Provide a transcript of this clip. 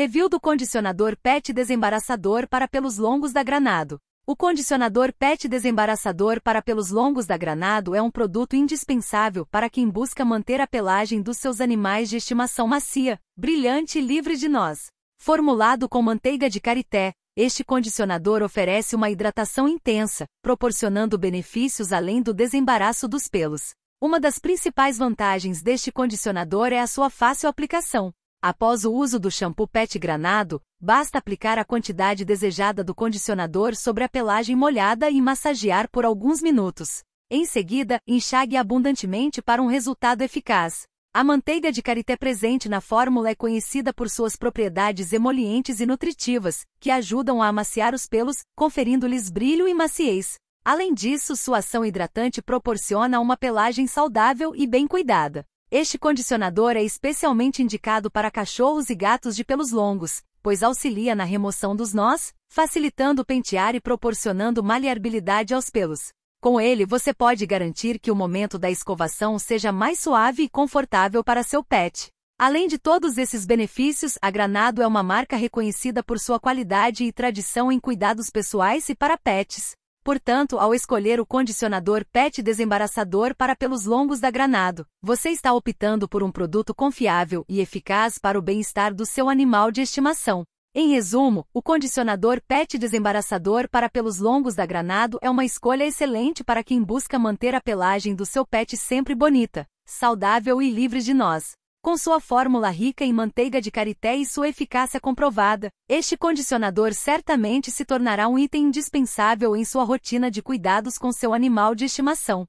Review do condicionador PET desembaraçador para pelos longos da Granado. O condicionador PET desembaraçador para pelos longos da Granado é um produto indispensável para quem busca manter a pelagem dos seus animais de estimação macia, brilhante e livre de nós. Formulado com manteiga de karité, este condicionador oferece uma hidratação intensa, proporcionando benefícios além do desembaraço dos pelos. Uma das principais vantagens deste condicionador é a sua fácil aplicação. Após o uso do shampoo pet granado, basta aplicar a quantidade desejada do condicionador sobre a pelagem molhada e massagear por alguns minutos. Em seguida, enxague abundantemente para um resultado eficaz. A manteiga de karité presente na fórmula é conhecida por suas propriedades emolientes e nutritivas, que ajudam a amaciar os pelos, conferindo-lhes brilho e maciez. Além disso, sua ação hidratante proporciona uma pelagem saudável e bem cuidada. Este condicionador é especialmente indicado para cachorros e gatos de pelos longos, pois auxilia na remoção dos nós, facilitando o pentear e proporcionando maleabilidade aos pelos. Com ele você pode garantir que o momento da escovação seja mais suave e confortável para seu pet. Além de todos esses benefícios, a Granado é uma marca reconhecida por sua qualidade e tradição em cuidados pessoais e para pets. Portanto, ao escolher o condicionador PET desembaraçador para pelos longos da Granado, você está optando por um produto confiável e eficaz para o bem-estar do seu animal de estimação. Em resumo, o condicionador PET desembaraçador para pelos longos da Granado é uma escolha excelente para quem busca manter a pelagem do seu pet sempre bonita, saudável e livre de nós. Com sua fórmula rica em manteiga de karité e sua eficácia comprovada, este condicionador certamente se tornará um item indispensável em sua rotina de cuidados com seu animal de estimação.